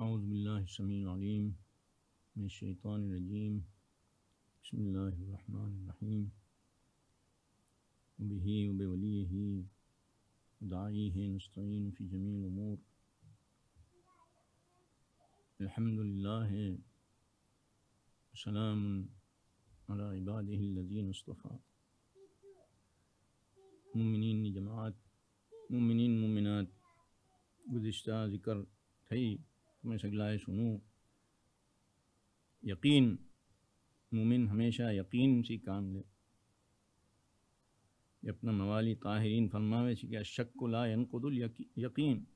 أعوذ بالله السميع العليم من الشيطان الرجيم بسم الله الرحمن الرحيم وبه وبوليه ودعائه نستعين في جميع الأمور الحمد لله وسلام على عباده الذين اصطفى مؤمنين جماعات مؤمنين مومنات گزشتہ ذکر تھئی मैं सगलाए सुनूँ यकीन मुमिन हमेशा यकीन से काम ले अपना मवाली ताहरीन फरमावे कि शक को ला यनकुदुल यकीन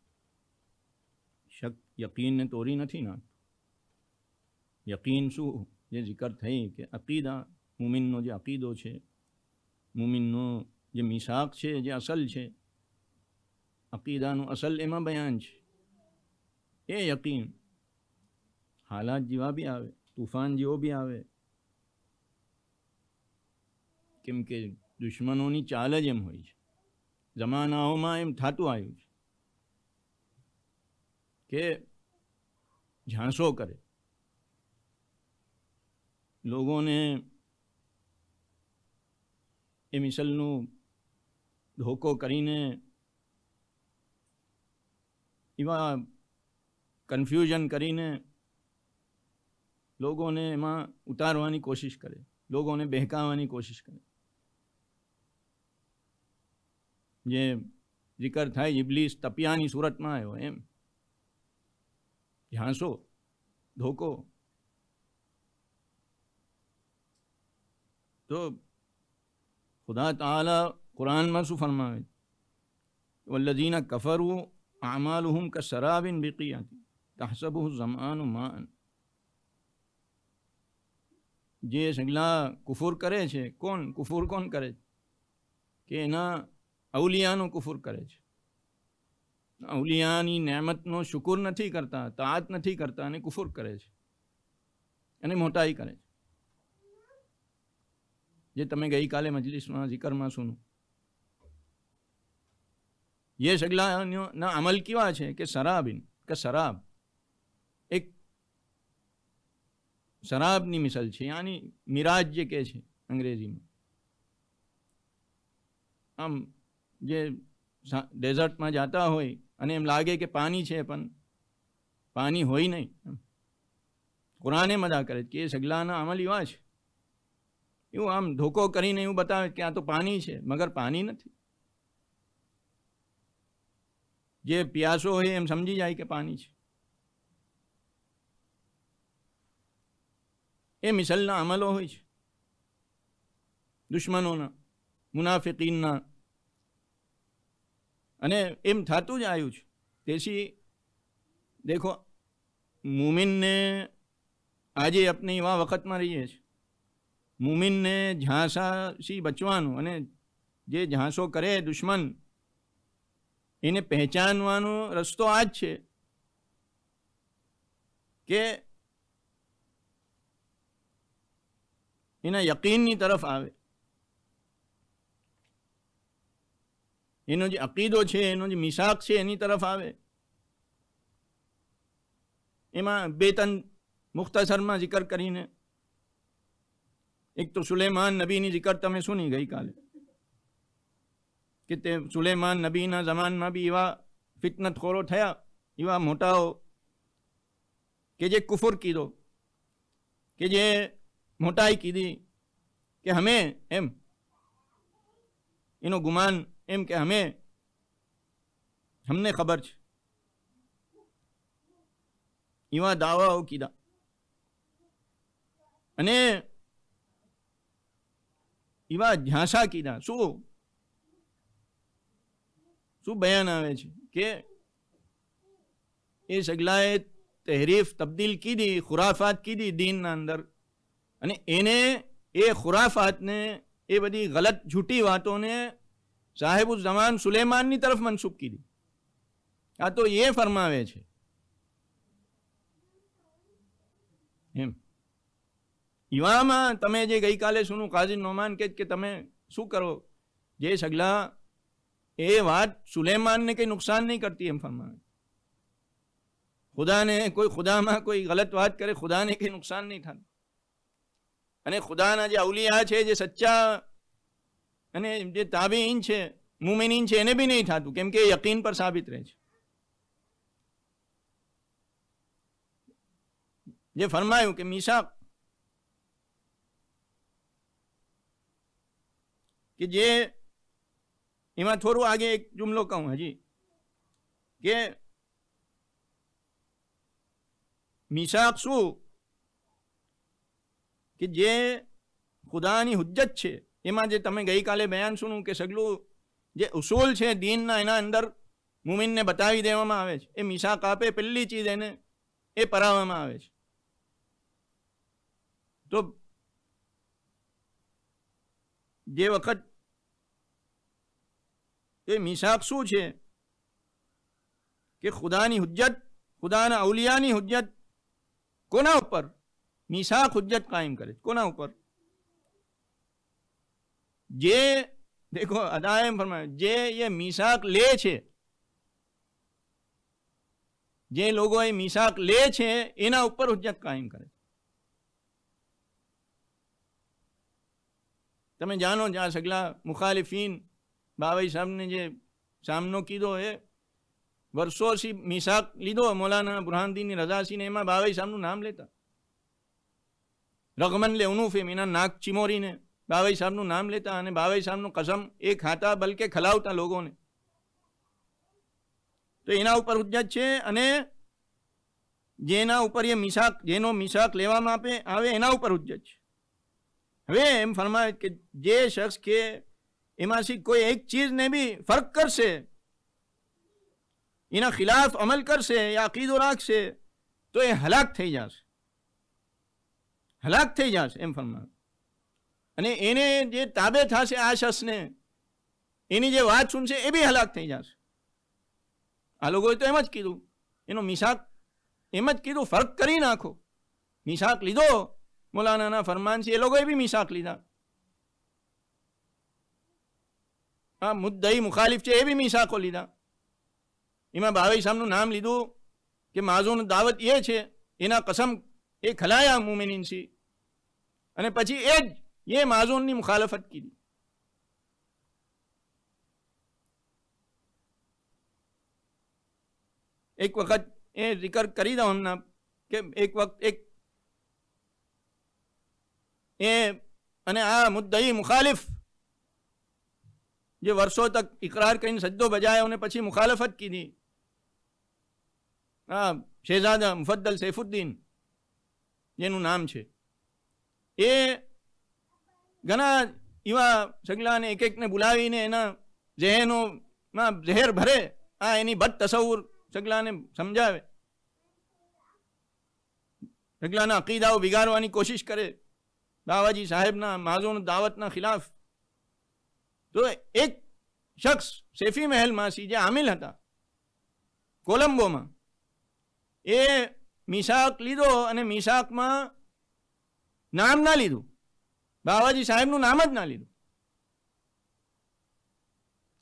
शक यकीन ने तोरी नहीं ना यकीन शू ये जिक्र थी कि अकीदा नो जो अकीदो है नो जो मिसाक है जो असल है नो असल एम बयान छे ये यकीन हालात जीवा भी आवे तूफान जीव भी आवे किम के दुश्मनों की चाल जम हो जमाओ में एम थात आयु के झांसो करे लोगों ने ए मिसलन धोखो कर कन्फ्यूजन कर लोगों ने एम उतार कोशिश करे लोगों ने बहकावा कोशिश करे जे जिकर था इबलीस तपिया सूरत में आयो एम झांसो धोको तो खुदा तला कुरान में शू फरमा वल्लजीना कफरू हु हूँ का शराब बिकी आती तहसबू जमान उमान जे सगला कुफूर करे छे कौन कुफूर कौन करे के ना अवलिया कुफूर करे छे अवलियानी नेमत नो शुकुर नहीं करता तात नहीं करता ने कुफूर करे छे अने मोटाई करे छे जे तमें गई काले मजलिस में जिक्र में सुनो ये सगला ना अमल क्या है कि शराब इन के शराब એક શરાબની મિસલ છે આની મિરાજ જે કહે છે અંગ્રેજીમાં આમ જે ડેઝર્ટમાં જતા હોય અને એમ લાગે કે પાણી છે પણ પાણી હોય નહીં કુરાને મજા કરે કે એ સગલાના અમલ એવા છે એવું આમ ધોકો કરીને એવું બતાવે કે આ તો પાણી છે મગર પાણી નથી જે પિયાસો હોય એમ સમજી જાય કે પાણી છે એમિસલ નામ લોય દુશ્મનોના મુનાફિકીના અને એમ ધાતુ જ આયુ છે તેસી দেখো મુમિનને આજે અપને વા વખત માં રહીએ છે મુમિનને ઝાંસા શી બચવાનો અને જે ઝાંસો કરે દુશ્મન એને પહચાનવાનો રસ્તો આજ છે કે इना यकीन तरफ आए ये अकीदो है मिसाक से तरफ आए एम बेतन मुख्तसर में जिक्र कर एक तो सुलेमान नबी जिक्र ते सुनी गई काले कि सुलेमान नबी जमान में भी एवं फितनत खोरो थे मोटाओ के जे कुफुर कीधो के जे મોટાઈ કી દી કે હમે એમ ઇનો ગુમાન એમ કે હમે હમને ખબર ઇમા દાવો ઓકી દા અને ઇમા જહાસા કી દા સુ સુ બયાન આવે છે કે એ સગલાય તહરીફ બદલ કી દી ખુરાફત કી દી દિન andar અને એને એ ખુરાફતને એ બધી غلط છૂટી વાતોને સાહેબુ જમાન સુલેમાનની તરફ મનસુબ કરી દી આ તો એ ફરમાવે છે એમ ઈમામા તમે જે ગઈકાલે સુનો કાજી નોમાન કે કે તમે શું કરો જે सगला એ વાત સુલેમાન કે નુકસાન નહી કરતી એમ ફરમાવે ખુદાને કોઈ ખુદામાં કોઈ غلط વાત કરે ખુદાને કે નુકસાન નહી થા અને ખુદાના જે аулия છે જે સચ્ચા અને જે તਾਬીન છે મુમિનિન છે એને ભી નહી થાતું કેમ કે યકીન પર સાબિત રહે છે જે ફરમાયું કે મીશાક કે જે ઇમા થોડું આગે એક જુમલો કહું હજી કે મીશાક સુ कि जे खुदा हुज्जत है यहाँ जो ते गई काले बयान सुनो कि सगलू जो उसूल है दीन एना अंदर मुमीन ने बताई दीसा कापे पेली चीज एने ये परा तो जे वक्त ये मिसाक शू है कि खुदा हुज्जत खुदा अवलिया हुज्जत को मिसाक हुज्जत कायम करे कोना ऊपर जे देखो अदायम फरमाए जे ये मिसाक ले छे जे लोगो ये मिसाक ले छे इना ऊपर हुज्जत कायम करे तमें जानो जा सगला मुखालिफिन बाबाई साहब ने जे सामनो कीधो है वर्षों से मिसाक लीधो मौलाना बुरहानदीन रजासी ने एम बाबाई साहब नाम लेता રગમાન લે ઉનો ફેમિના નાક ચીમોરીને બાવાઈશર નો નામ લેતા અને બાવાઈશર નો કસમ એક હાતા બલકે ખલાઉતા લોકો ને તો ઇના ઉપર ઉદ્ધજ છે અને જેના ઉપર એ મિસાક જેનો મિસાક લેવામાં આવે એના ઉપર ઉદ્ધજ છે હવે એમ ફરમાય કે જે શખ્સ કે એમાંસી કોઈ એક ચીજ ને ભી ફરક કરસે ઇના खिलाफ अमल કરસે કે આકિદુરાક સે તો એ હલાક થઈ જાસ હલાક થઈ જશે એમ ફરમાવે અને એને જે તાબે થશે આ શસને એની જે વાત સુનશે એ બી હલાક થઈ જશે આ લોકોએ તો એમ જ કીધું એનો મિસાક એમ જ કીધું ફરક કરી નાખો મિસાક લીધો મોલાનાના ફરમાન એ લોકોએ બી મિસાક લીધા હા મુદ્દઈ મુખાલિફ છે એ બી મિસાકો લીધા એમાં બાવાઈ સાહેબનું નામ લીધું કે માઝોનું દાવત એ છે એના કસમ એ ખલાયા મુમેનિન છે અને પછી એ જ એ માઝૂનની મુખાલફત કીધી એક વખત એ રિકર કરી દઉં હમણાં કે એક વખત એક એ અને આ મુદ્દઈ મુખાલિફ જે વર્ષો તક ઇકરાર કરીને સજ્જો બજાયો અને પછી મુખાલફત કીધી હા શહેજાદા મુફદ્દલ સૈફુદ્દીન જેનું નામ છે એ ઘણા એવા સગલાને એક એકને બોલાવીને એના જહેનોમાં ઝેર ભરે આ એની બદ તસવર સગલાને સમજાવે સગલાના અકીદાઓ બિગાડવાની કોશિશ કરે બાવાજી સાહેબના માઝોન દાવતના ખિલાફ તો એક શખ્સ સેફી મહેલમાંથી જે આમિલ હતા કોલંબોમાં એ મિસાક લીધો અને મિસાકમાં नाम ना लीध बाजी साहेब नाम ज ना लीध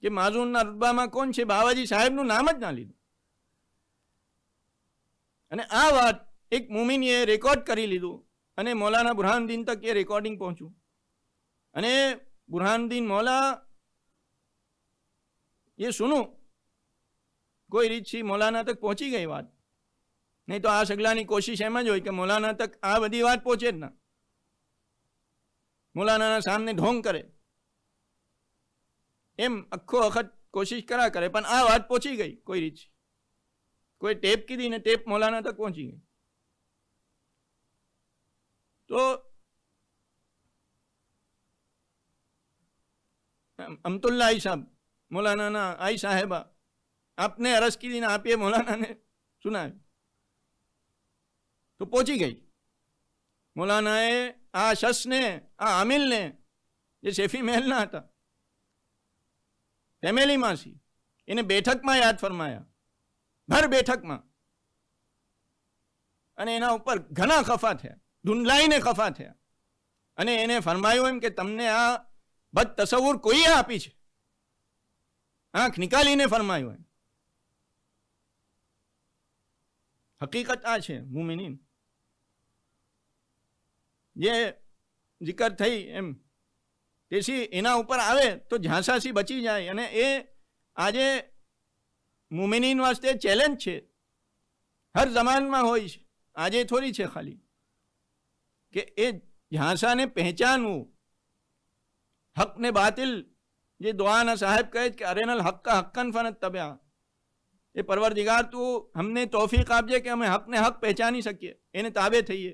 कि माजून रुद्बा में कौन है बाबाजी साहेब नाम ज ना लीध आत एक मुमिनीए रेकॉर्ड कर लीध मौलाना बुरहानुद्दीन तक ये रेकॉर्डिंग पहुँचू अने बुरहानुद्दीन मौला ये सुनो कोई रीत सी मौलाना तक पहुंची गई बात नहीं तो आ सगला कोशिश एमज हो मौलाना तक आ बदी बात पहुँचे ना मौलाना सामने ढोंग करे एम अखो अखत कोशिश करा करे पर आ पहुंची गई कोई रीच कोई टेप की दी ने टेप मौलाना तक पहुंची गई तो अमतुल्ला आई साहब मौलाना ना आई साहेबा आपने अरस की दी ना आप ये मौलाना ने सुना है तो पहुंची गई मौलाना આ શશને આ આમિલને જે શેફી મહેલના હતા ફેમિલી માસી એને બેઠકમાં યાદ ફરમાયા ભર બેઠકમાં અને એના ઉપર ઘણા ખફા થયા ધૂંધલાઈને ખફા થયા અને એને ફરમાયું એમ કે તમને આ બદ તસવુર કોઈએ આપી છે આંખ નિકાલીને ફરમાયું એમ હકીકત આ છે મુમિનીન જે જીકર થઈ એમ તેથી એના ઉપર આવે તો ઝાંસાથી બચી જાય અને એ આજે મુમિનીન વાસ્તે ચેલેન્જ છે હર જમાનમાં હોય છે આજે થોડી છે ખાલી કે એ ઝાંસાને પહેચાનવું હકને બાતિલ જે દુઆના સાહેબ કહે કે અરેનલ હક્કા હક્કન ફનત તબ્યા એ પરવરદિગાર તું અમને તોફીક આપજે કે અમે હકને હક પહેચાની શકીએ એને તાબે થઈએ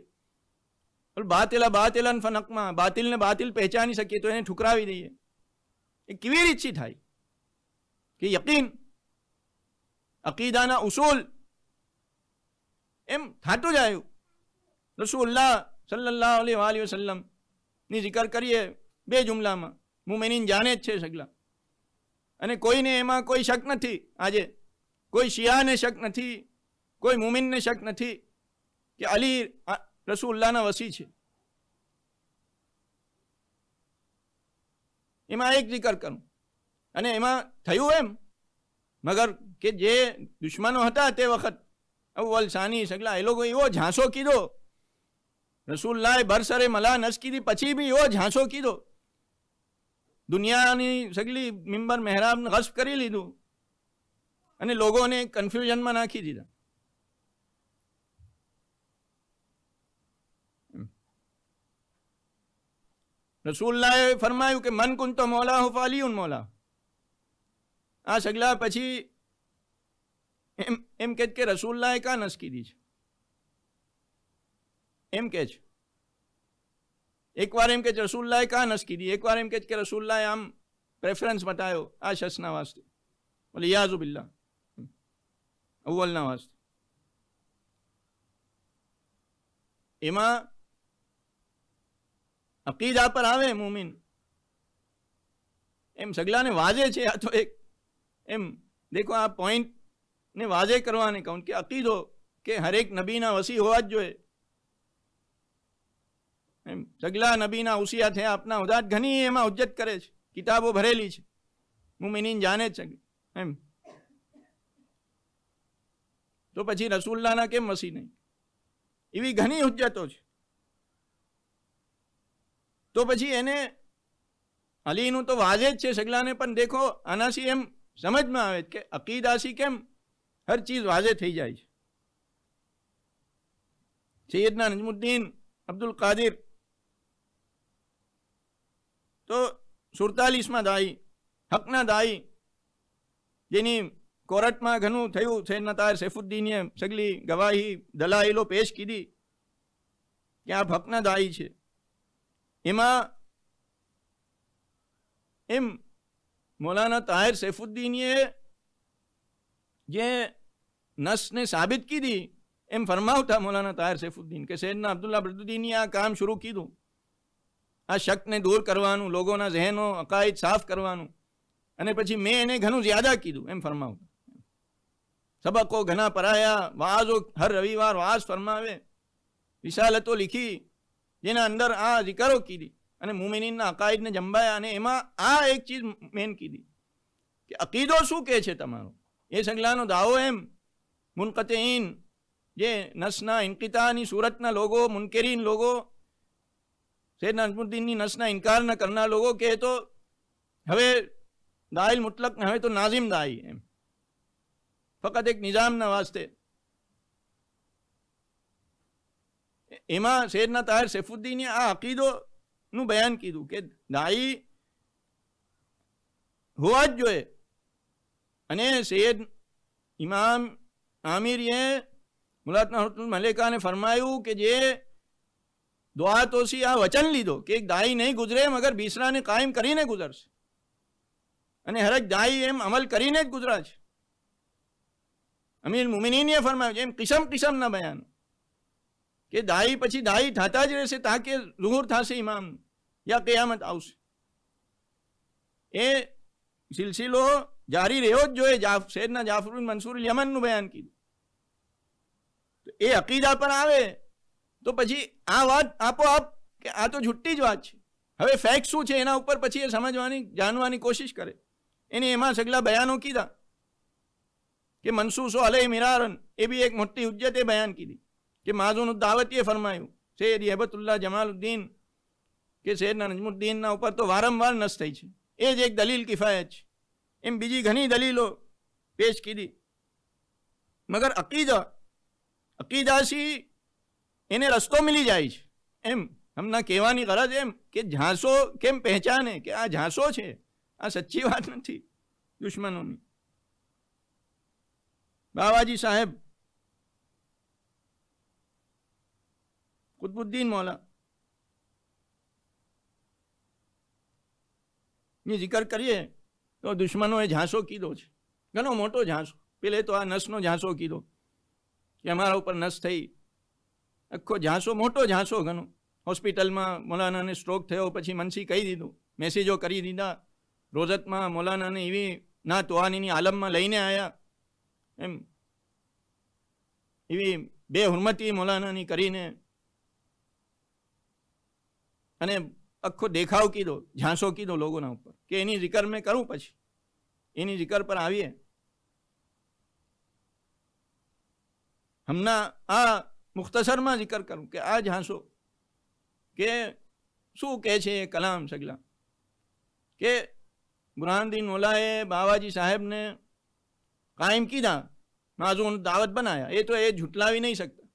અલ બાતીલ લા બાતીલ અન ફનકમા બાતીલ ને બાતીલ પહેચાની સકી તો એને ઠુકરાવી દઈએ એ કેવી રીત છી થાય કે يقિન અકીદના ઉસુલ એમ થાટો જાયુ રસુલલ્લાહ સલ્લલ્લાહુ અલહી વસલ્લમ ની ઝિકર કરીએ બે જુમલામાં મુમિનિન જાને જ છે સગલા અને કોઈને એમાં કોઈ શક નથી આજે કોઈ શિહાને શક નથી કોઈ મુમિનને શક નથી કે અલી રસુલ્લાના વસી છે એમાં એક જીકર કરું અને એમાં થયું એમ મગર કે જે દુશ્મનો હતા તે વખત અવ્વલ સાની સગલા એ લોકો એવો ઝાંસો કીધો રસુલ્લાએ બરસરે મલા નસ કીધી પછી બી એવો ઝાંસો કીધો દુનિયાની સગલી મિમ્બર મહેરાબ ગસ્પ કરી લીધું અને લોકોને કન્ફ્યુઝનમાં નાખી દીધા રસુલ્લાએ ફરમાયું કે મન કુંતો મોલા હું ફાલીઉન મોલા આ સગલા પછી એમ એમ કે કે રસુલ્લાએ કાં નસ કીધી છે એમ કે છે એકવાર એમ કે છે રસુલ્લાએ કાં નસ કીધી એકવાર એમ કે છે કે રસુલ્લાએ આમ પ્રેફરન્સ બતાવ્યો આ શસના વાસ્તે બોલે યાઝુબિલ્લા અવ્વલના વાસ્તે એમાં अकीदा पर आवे मुमीन एम सगला ने वाजे छे या तो एक एम देखो आ पॉइंट ने वाजे करवाने का उनके अकीदो के हर एक नबी ना वसी हो जो है एम सगला नबी ना उसिया थे अपना उदात घनी एमा उज्जत करे छे किताबो भरेली छे मुमिन जाने छे एम तो पछि रसूलल्लाह ना के मसी नहीं इवी घनी उज्जतो छे तो पी ए अली तो वाजेज है सगला ने पन देखो आना से एम समझ में आए कि अकीदा से केम हर चीज वाजे थी जाए सैयदना नजमुद्दीन अब्दुल कादिर तो सुड़तालीस में दाई हकना दाई जेनी कोर्ट में घनु थैनतार सैफुद्दीन सगली गवाही दलाईलो पेश की दी क्या आप हकना दाई है इम इम मौलाना ताहिर सैफुद्दीन ये ये नस ने साबित की दी इम फरमा था मौलाना ताहिर सैफुद्दीन के सैदना अब्दुल्ला अब्दुद्दीन ये काम शुरू की दू आ शक ने दूर करवा लोगों ना जहनो अकायद साफ करवा पी मैं घणु ज्यादा कीधु एम फरमा सबको घना पराया वाजो हर रविवार वाज फरमावे विशालतो तो लिखी એને અંદર આ ધિકારો કી દી અને મુમિનિન ના અકાઈદ ને જમ્બાયા ને એમાં આ એક ચીજ મેન કી દી કે અકીદો સુ કે છે તમારો એ સંગલાનો દાવો એમ મુનકતેયન યે નસના ઇનકitani સુરત ના લોકો મુનકેરીન લોકો સે નસ મુનદીની નસના ઇનકાર ન કરના લોકો કે તો હવે દાયલ મુતલક ન હોય તો નાઝિમ ના હૈ ફક્ત એક निजाम ના વાસ્તે एम शेरना ताहर सेफुद्दीन आकीदो न बयान कीधु कि दाई होवाज जो शेर इमाम आमिर मुलात मलिका ने फरमायू के जे दुआ तो सी आ वचन लीधो कि एक दाई नहीं गुजरे मगर बीसरा ने कायम कर गुजर से हरक दाई एम अमल कर गुजरा अमीर मुमिनी ने फरमायू एम किसम किसम ना बयान કે ડાઈ પછી ડાઈ થાતા જ રહેશે તાકે લુહુર થાશે ઇмам يا કયામત આવશ એ સિલ્સીલો જારી રહ્યો જો એ જફરુદ્દીન મન્સૂર અલ Yemen નો બયાન કી તો એ અકીદા પર આવે તો પછી આ વાત આપો આપ કે આ તો જૂઠી જ વાત છે હવે ફેક્ટ શું છે એના ઉપર પછી એ સમજવાની જાણવાની કોશિશ કરે એને એમાં सगला બયાનો કીતા કે મન્સૂર સો અલય મિરારન એ ભી એક મોટી ઉજ્જતે બયાન કી કે માં જોન દાવતી એ ફરમાયું સે એ હબતુલ્લા જમાલુદ્દીન કે સે નંજમુદ્દીન ના ઉપર તો વારંવાર નસ થઈ છે એ જ એક દલીલ કિફાયત એમ બીજી ઘણી દલીલો પેશ કરી દી મગર અકીદા અકીદા શી એને રસ્તો મળી જાય છે એમ હમણા કહેવાની કરે એમ કે ઝાંસો કેમ पहचाને કે આ ઝાંસો છે આ સચ્ચી વાત નથી દુશ્મનોની બાવાજી સાહેબ कुतुबुद्दीन मौला ની જિકર કરીએ તો દુશ્મનોએ ઝાંસો કીધો છે ઘણો મોટો ઝાંસો પેલે તો આ નસનો ઝાંસો કીધો કે અમારા ઉપર નસ થઈ આખો ઝાંસો મોટો ઝાંસો ઘણો હોસ્પિટલમાં મોલાનાને સ્ટ્રોક થયો પછી મનસી કહી દીધું મેસેજો કરી દીધા રોજતમાં મોલાનાને એવી ના તોહાનીની આલમમાં લઈને આવ્યા એમ એવી બે હુરમતી મોલાનાની કરીને અને અખો દેખાઉ કી દો ઝાંસો કી દો લોકો ના ઉપર કે ની zikr મે કરું પછી એની zikr પર આવિયે હમ ના આ મુખતસર માં zikr કરું કે આજ ઝાંસો કે શું કહે છે કલામ સગલા કે ગુરાન દિન ઉલાય બાવાજી સાહેબ ને કાઈમ કીધા ના જોન દાવત બનાયા એ તો એ ઝૂટલાવી નઈ શકત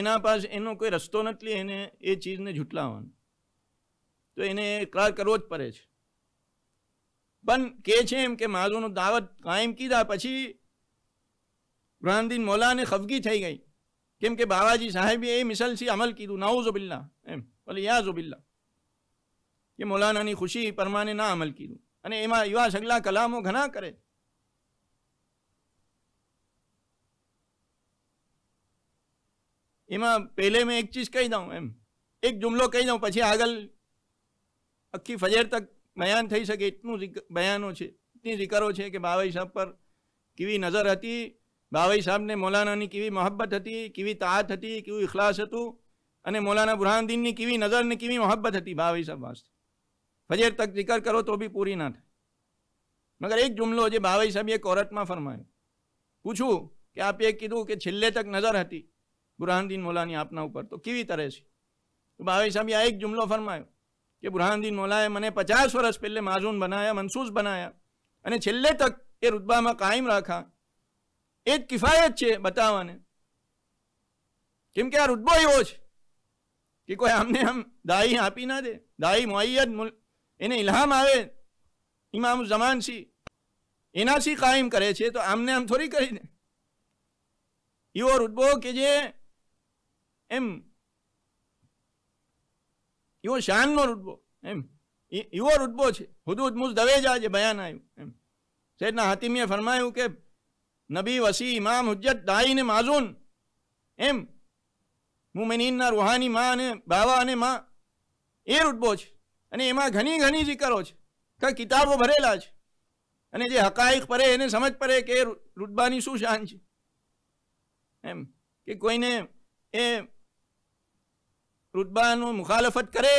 एना पास एन कोई रस्त नहीं चीज ने झूटलाव तो ये इकरार करव पड़े पर कहें मारो दावत कायम कीधा पी ब्रहदीन मौला ने खफगी थी गई केम के बाबाजी साहेबी ए मिसल से अमल कीधु नाउ जुबिल्ला एम भले या जुबिल्ला मौलाना खुशी परमाने ना अमल कीधु युवा सगला कलामों घना करें इमा पहले मैं एक चीज कह दूं एम एक जुमलो कह दूं પછી આગળ અક્કી ફજર તક મેં આન થઈ શકે એટનું બયાનો છે ઇની રિકારો છે કે બાવાઈ સાબ પર કીવી નજર હતી બાવાઈ સાબને મોલાનાની કીવી mohabbat હતી કીવી તાત હતી કીઉ ઇખલાસ હતું અને મોલાના બુરહાન દીનની કીવી નજર ને કીવી mohabbat હતી બાવાઈ સાબ માટે ફજર તક રિકર કરો તો ભી પૂરી ના થાય مگر એક જુમલો હજે બાવાઈ સાબ એ કોરટમાં ફરમાયું પૂછું કે આપએ કીધું કે છિલ્લે તક નજર હતી बुरहानद्दीन मौलानी आपना ऊपर तो किवी तरह से तो भावी साहब यहाँ एक जुमलो फरमायो कि बुरहानद्दीन मौलाए मैंने पचास वर्ष पहले माजून बनाया मनसूस बनाया अने तक ये रुतबा में कायम रखा एक किफायत छे बतावाने के रुतबो एवो कि कोई आमने हम दाई आपी ना दे दाई मुअय्यद इने इल्हाम आवे इमाम जमान सी इना सी कायम करे तो आमने आम थोड़ी करी दे यो रुतबो के एम यो शान नो रुतबो एम यो रुतबो छे हुदूद मुज दवे जा जे बयान आयो एम सेठ ना हातिम ये फरमायो के नबी वसी इमाम हुज्जत दाई ने माजून एम मुमिनीन ना रूहानी मां ने बाबा ने मां ए रुतबो छे अने एमा घनी घनी जिक्रो छे का किताबो भरेला छे અને જે હકાયક પરે એને સમજ પડે કે રુતબાની શું શાન છે એમ કે કોઈને એ रुतबा मुखालफत करे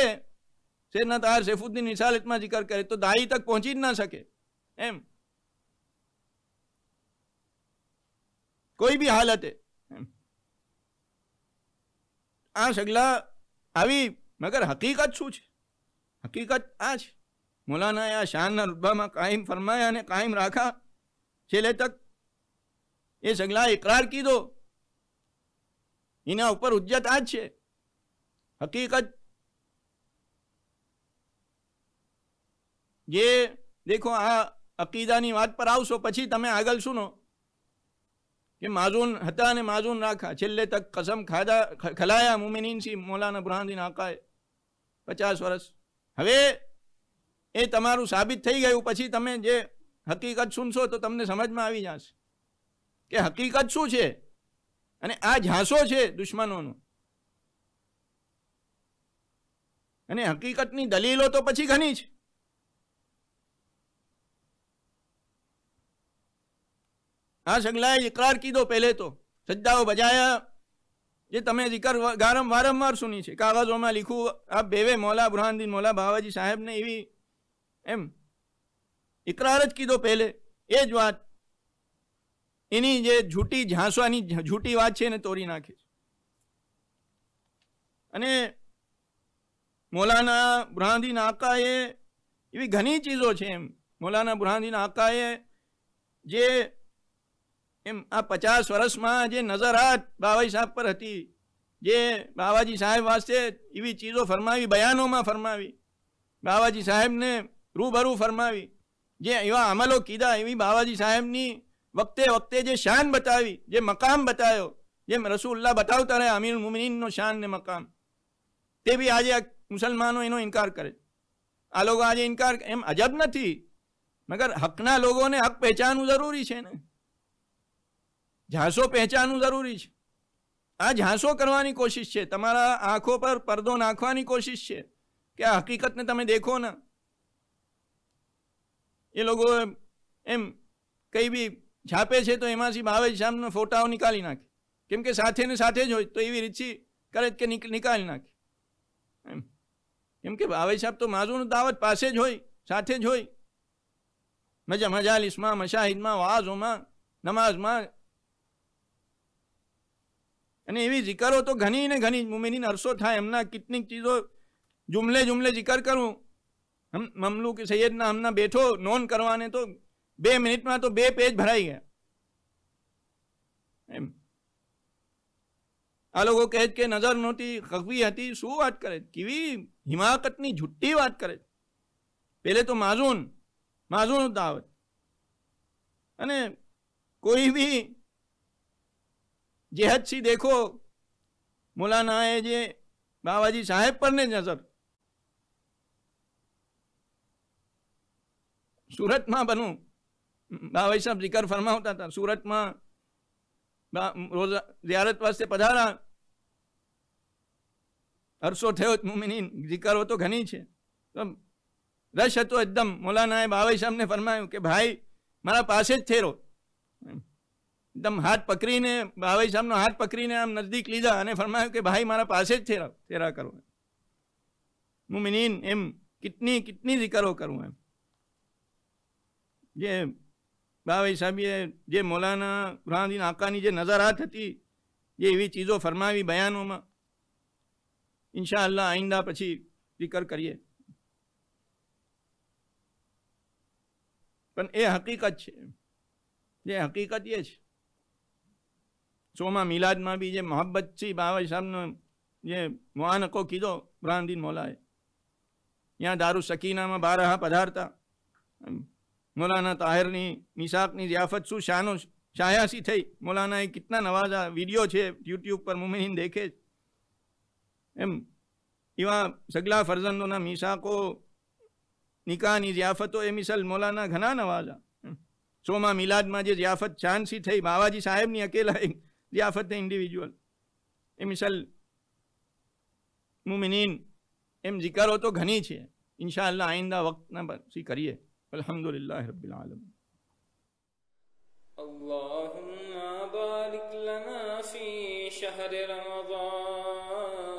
सेना तार सैफुद्दीन इसालत में जिक्र करे तो दाई तक पहुंची ना सके एम कोई भी हालत है आ सगला आवी मगर हकीकत शू हकीकत आज मौलाना या शान रुतबा में कायम फरमाया ने कायम राखा छेले तक ये सगला इकरार की दो इन्हें ऊपर उज्जत आज है हकीकत ये देखो हां अकीदा नहीं बात पर आओ सो પછી તમે આગળ સુનો કે માજુન હતા ને માજુન રાખા છેલ્લે تک કસમ ખાધા ખલાયા મુમિનિન્સી مولانا બુરહાન દીના કાએ 50 વર્ષ હવે એ તમારું સાબિત થઈ ગયું પછી તમે જે હકીકત শুনશો તો તમને સમજમાં આવી જશે કે હકીકત શું છે અને આ ઝાંસો છે દુશ્મનોનો અને હકીકત ની દલીલો તો પછી ઘણી છે ના સગલાય ઈقرار કી દો પહેલે તો સજદાનો બજાયા જે તમે જિકર ગારમ વારમ માર સુની છે કાવાજો માં લખુ આ બેવે મોલા બુરહાન દીન મોલા બાવાજી સાહેબ ને એવી એમ ઈقرار જ કી દો પહેલે એ જો આ ઇની જે જૂઠી ઝાંસાની જૂઠી વાત છે ને તોરી નાખે અને मौलाना बुरहानदीन आकाए ये घनी चीजों से मौलाना बुरहानदीन आका जे एम आ पचास वर्ष में जे नजरात बाबाजी साहब पर थी जे बाबाजी साहेब वास्ते यी चीजों फरमा बयानों में फरमा बाबाजी साहेब ने रूबरू फरमा जे एवं अमलों कीधा यी बाबाजी साहेबनी वक्ते वक्ते जे शान बतावी जे मकाम बतायो जेम रसूल्लाह बतावता रहे अमीर मुमिनीन नो शान ने मकाम ते भी आज मुसलमानों इनो इनकार करे आ लोग आज इनकार एम अजब नहीं मगर हकना लोगों ने हक पहचान जरूरी है झांसो पहचान जरूरी है आ झांसो करने कोशिश है तरा आँखों पर पर्दो नाखा कोशिश है कि आ हकीकत ने ते देखो ना ये लोग एम कई भी छापे से तो एम भावे सामने फोटाओ निकाली नाखे केम तो के साथ ने साथ जो तो ये रीचि करें कि निकाली नाखे એમ કે ભાવે સાહેબ તો માઝુન દાવત પાસે જ હોય સાથે જ હોય મજા મજાલિસમાં મશાહિદમાં વાઝોમાં નમાઝમાં અને એવી જિકરો તો ઘણી ને ઘણી મુમિનીન અરસો થાય એમના કેટલીક ચીજો જુમલે જુમલે જિકર કરું હમ મમલુ કે સૈયદના હમણાં બેઠો નોન કરવાને તો બે મિનિટમાં તો બે પેજ ભરાઈ ગયા એમ આ લોકો કહે છે કે નજર નહોતી ખગવી હતી શું વાત કરે કેવી હિમાકતની જુઠ્ઠી વાત કરે પહેલે તો માઝૂન માઝૂન દાવત અને કોઈ બી જે હદથી દેખો મોલાનાએ જે બાવાજી સાહેબ પરને નજર સુરતમાં બનું બાવાજી સાહેબ જિકર ફરમાવતા હતા સુરતમાં રોજા ઝિયારત વાસ્તે પધારા હરસો થયો મુમિનીન જીકારો તો ઘણી છે તો રસ હતો એકદમ મોલાનાએ બાવાઈ સાહેબને ફરમાયું કે ભાઈ મારા પાસે જ થેરો એકદમ હાથ પકડીને બાવાઈ સાહેબનો હાથ પકડીને આમ નજદીક લીધા અને ફરમાયું કે ભાઈ મારા પાસે જ થેરા થેરા કરો મુમિનીન એમ કેટલી કેટલી જીકરો કરું એમ જે બાવાઈ સાહેબે જે મોલાના બુરહાનદીન આકાની જે નજરાત હતી જે એવી ચીજો ફરમાવી બયાનોમાં ઇન્શાઅલ્લાહ આઈંદા પછી ઝિકર કરીએ પણ એ હકીકત છે જે હકીકત એ છે સોમાં મિલાદમાં બી જે મોહબ્બતથી બાબા સાહેબનો જે મુઆનકો કીધો બ્રાહ્મદીન મોલાએ ત્યાં દારૂ સકીનામાં બારહા પધારતા મોલાના તાહેરની નિશાકની ઝિયાફત શું શાનો શાયાસી થઈ મોલાનાએ કેટલા નવાજા વિડીયો છે યુટ્યુબ પર મુમિન દેખે છે एम इवा सगला फरजंदों मीसा को निका जियाफतो ए मिसल मौलाना घना नवाजा सोमा मिलाद में जो जियाफत चांसी थी बाबाजी साहेब ने अकेला जियाफत ने इंडिविजुअल ए मिसल मुमिनीन एम जिकारो तो घनी है इंशाला आईंदा वक्त ना पी करिए अल्हम्दुलिल्लाह रब्बिल आलम اللهم بارك لنا في شهر رمضان